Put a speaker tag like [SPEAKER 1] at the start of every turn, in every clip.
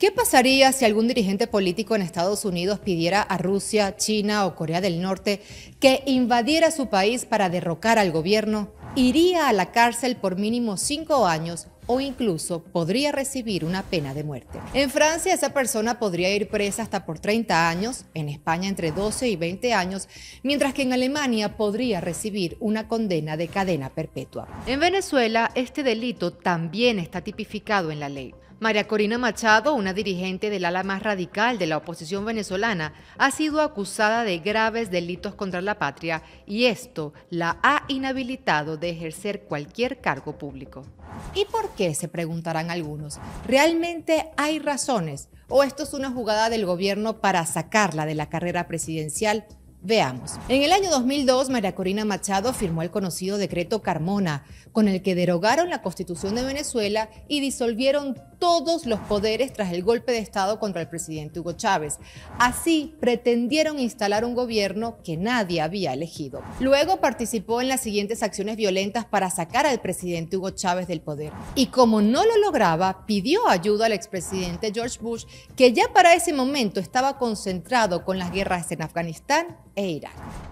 [SPEAKER 1] ¿Qué pasaría si algún dirigente político en Estados Unidos pidiera a Rusia, China o Corea del Norte que invadiera su país para derrocar al gobierno? Iría a la cárcel por mínimo cinco años o incluso podría recibir una pena de muerte. En Francia esa persona podría ir presa hasta por 30 años, en España entre 12 y 20 años, mientras que en Alemania podría recibir una condena de cadena perpetua. En Venezuela este delito también está tipificado en la ley. María Corina Machado, una dirigente del ala más radical de la oposición venezolana, ha sido acusada de graves delitos contra la patria y esto la ha inhabilitado de ejercer cualquier cargo público. ¿Y por qué? se preguntarán algunos. ¿Realmente hay razones? ¿O esto es una jugada del gobierno para sacarla de la carrera presidencial? Veamos. En el año 2002, María Corina Machado firmó el conocido decreto Carmona, con el que derogaron la Constitución de Venezuela y disolvieron todos los poderes tras el golpe de Estado contra el presidente Hugo Chávez. Así, pretendieron instalar un gobierno que nadie había elegido. Luego participó en las siguientes acciones violentas para sacar al presidente Hugo Chávez del poder. Y como no lo lograba, pidió ayuda al expresidente George Bush, que ya para ese momento estaba concentrado con las guerras en Afganistán e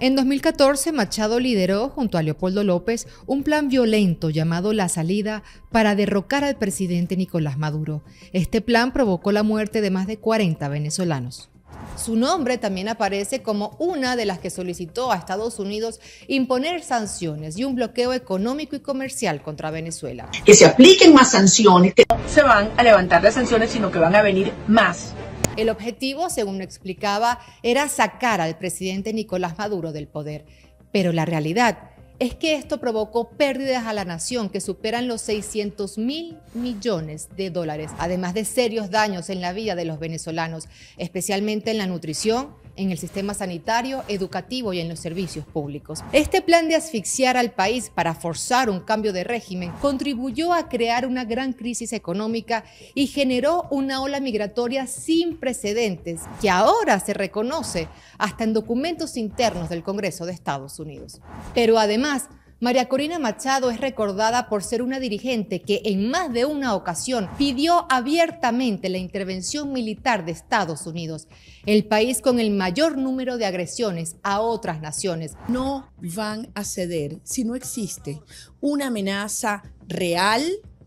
[SPEAKER 1] en 2014, Machado lideró, junto a Leopoldo López, un plan violento llamado La Salida para derrocar al presidente Nicolás Maduro. Este plan provocó la muerte de más de 40 venezolanos. Su nombre también aparece como una de las que solicitó a Estados Unidos imponer sanciones y un bloqueo económico y comercial contra Venezuela. Que se apliquen más sanciones. Que no se van a levantar las sanciones, sino que van a venir más. El objetivo, según explicaba, era sacar al presidente Nicolás Maduro del poder. Pero la realidad es que esto provocó pérdidas a la nación que superan los 600 mil millones de dólares, además de serios daños en la vida de los venezolanos, especialmente en la nutrición, en el sistema sanitario, educativo y en los servicios públicos. Este plan de asfixiar al país para forzar un cambio de régimen contribuyó a crear una gran crisis económica y generó una ola migratoria sin precedentes que ahora se reconoce hasta en documentos internos del Congreso de Estados Unidos. Pero además, María Corina Machado es recordada por ser una dirigente que en más de una ocasión pidió abiertamente la intervención militar de Estados Unidos, el país con el mayor número de agresiones a otras naciones. No van a ceder si no existe una
[SPEAKER 2] amenaza real,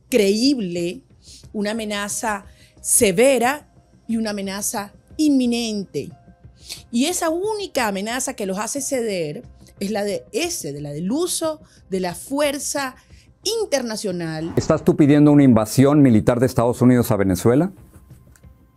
[SPEAKER 2] creíble, una amenaza severa y una amenaza inminente. Y esa única amenaza que los hace ceder es la de ese, de la del uso de la fuerza internacional. ¿Estás tú pidiendo una invasión militar de Estados Unidos a Venezuela?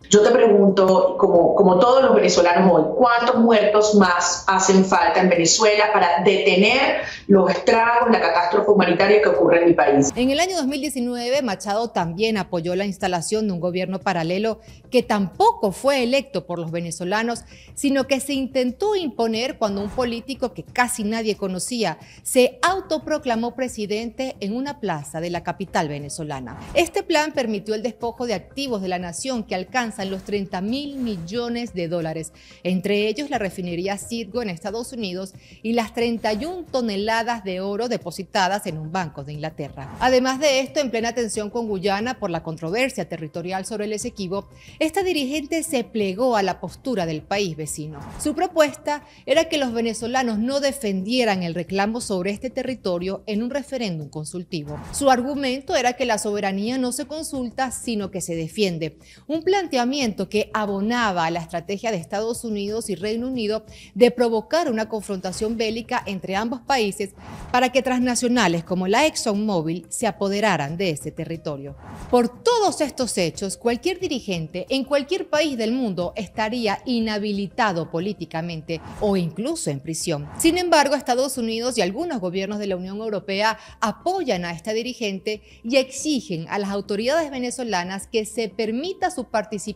[SPEAKER 2] Yo te pregunto, como, como todos los venezolanos hoy, ¿cuántos muertos más hacen falta en Venezuela para detener los estragos, la catástrofe humanitaria que ocurre en mi país? En
[SPEAKER 1] el año 2019, Machado también apoyó la instalación de un gobierno paralelo que tampoco fue electo por los venezolanos, sino que se intentó imponer cuando un político que casi nadie conocía se autoproclamó presidente en una plaza de la capital venezolana. Este plan permitió el despojo de activos de la nación que alcanza los 30 mil millones de dólares, entre ellos la refinería Citgo en Estados Unidos y las 31 toneladas de oro depositadas en un banco de Inglaterra. Además de esto, en plena tensión con Guyana por la controversia territorial sobre el Esequibo, esta dirigente se plegó a la postura del país vecino. Su propuesta era que los venezolanos no defendieran el reclamo sobre este territorio en un referéndum consultivo. Su argumento era que la soberanía no se consulta, sino que se defiende. Un planteamiento que abonaba a la estrategia de Estados Unidos y Reino Unido de provocar una confrontación bélica entre ambos países para que transnacionales como la ExxonMobil se apoderaran de ese territorio. Por todos estos hechos, cualquier dirigente en cualquier país del mundo estaría inhabilitado políticamente o incluso en prisión. Sin embargo, Estados Unidos y algunos gobiernos de la Unión Europea apoyan a esta dirigente y exigen a las autoridades venezolanas que se permita su participación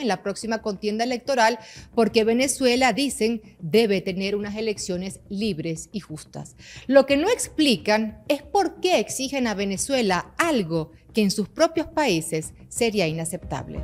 [SPEAKER 1] en la próxima contienda electoral porque Venezuela, dicen, debe tener unas elecciones libres y justas. Lo que no explican es por qué exigen a Venezuela algo que en sus propios países sería inaceptable.